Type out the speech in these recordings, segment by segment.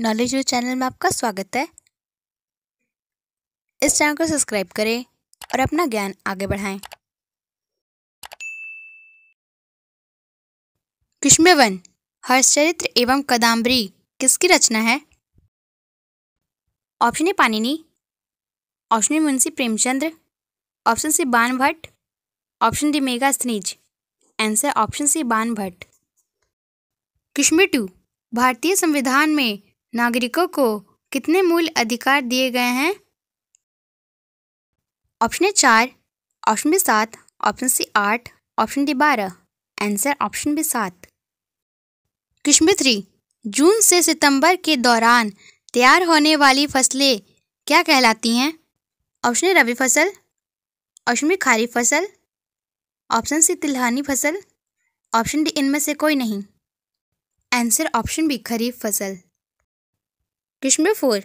knowledge you channel में आपका स्वागत है इस चैनल को सब्सक्राइब करें और अपना ज्ञान आगे बढ़ाएं कृष्णवन हर्षचरित्र एवं कदाम्बरी किसकी रचना है option A Panini option A Munshi Premchandra option C Ban Bhatt option D Megasthenes answer option C Ban Bhatt Krishna to भारतीय संविधान में नागरिकों को कितने मूल अधिकार दिए गए हैं ऑप्शन ए चार ऑप्शन बी सात ऑप्शन सी आठ ऑप्शन डी बारह आंसर ऑप्शन बी सात क्वेश्चन थ्री जून से सितंबर के दौरान तैयार होने वाली फसलें क्या कहलाती हैं ऑप्शन ए रबी फसल ऑप्शन बी खारीफ फसल ऑप्शन सी तिलहानी फसल ऑप्शन डी इनमें से कोई नहीं आंसर ऑप्शन बी खरीफ फसल प्रश्न फोर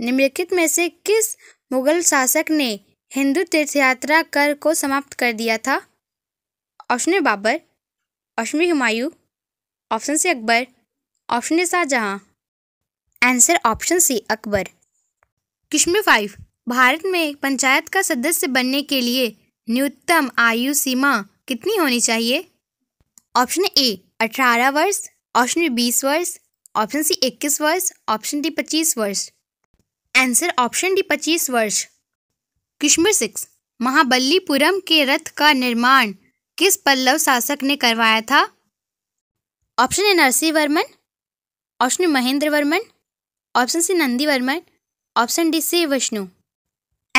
निम्नलिखित में से किस मुगल शासक ने हिंदू तीर्थ यात्रा कर को समाप्त कर दिया था option A Babur option B Humayun option C Akbar option A Shahjahan answer option C Akbar किस्म फाइव भारत में पंचायत का सदस्य बनने के लिए न्यूनतम आयु सीमा कितनी होनी चाहिए ऑप्शन ए अठारह वर्ष ऑप्शन बी बीस वर्ष ऑप्शन सी इक्कीस वर्ष ऑप्शन डी पच्चीस वर्ष आंसर ऑप्शन डी पच्चीस वर्ष कश्मीर सिक्स महाबलीपुरम के रथ का निर्माण किस पल्लव शासक ने करवाया था option A Narasimhavarman option Mahendravarman option C Nandivarman option D C Vishnu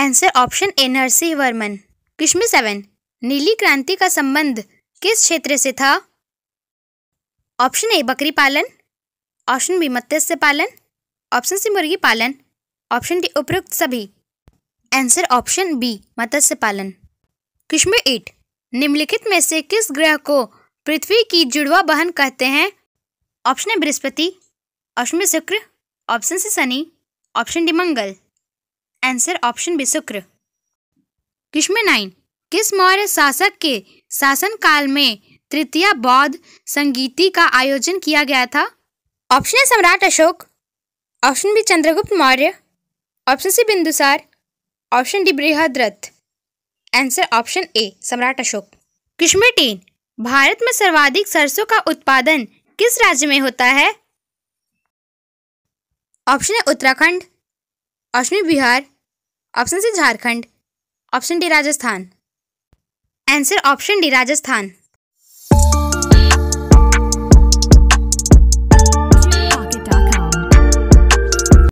answer option A Narasimhavarman question seven नीली क्रांति का संबंध किस क्षेत्र से था ऑप्शन ए बकरी पालन ऑप्शन बी मत्स्य पालन ऑप्शन सी मुर्गी पालन ऑप्शन डी उपयुक्त सभी आंसर ऑप्शन बी मत्स्य पालन क्वेश्चन एट निम्नलिखित में से किस ग्रह को पृथ्वी की जुड़वा बहन कहते हैं option A Brihaspati option B Shukra option C Shani option D Mangal answer option B Shukra question nine किस मौर्य शासक के शासनकाल में तृतीय बौद्ध संगीति का आयोजन किया गया था ऑप्शन है सम्राट Ashok option B Chandragupta Maurya option C Bindusar option D Brihadratha answer option A सम्राट अशोक किशमिटीन भारत में सर्वाधिक सरसों का उत्पादन किस राज्य में होता है option A Uttarakhand option Bihar option C Jharkhand option D Rajasthan answer option D Rajasthan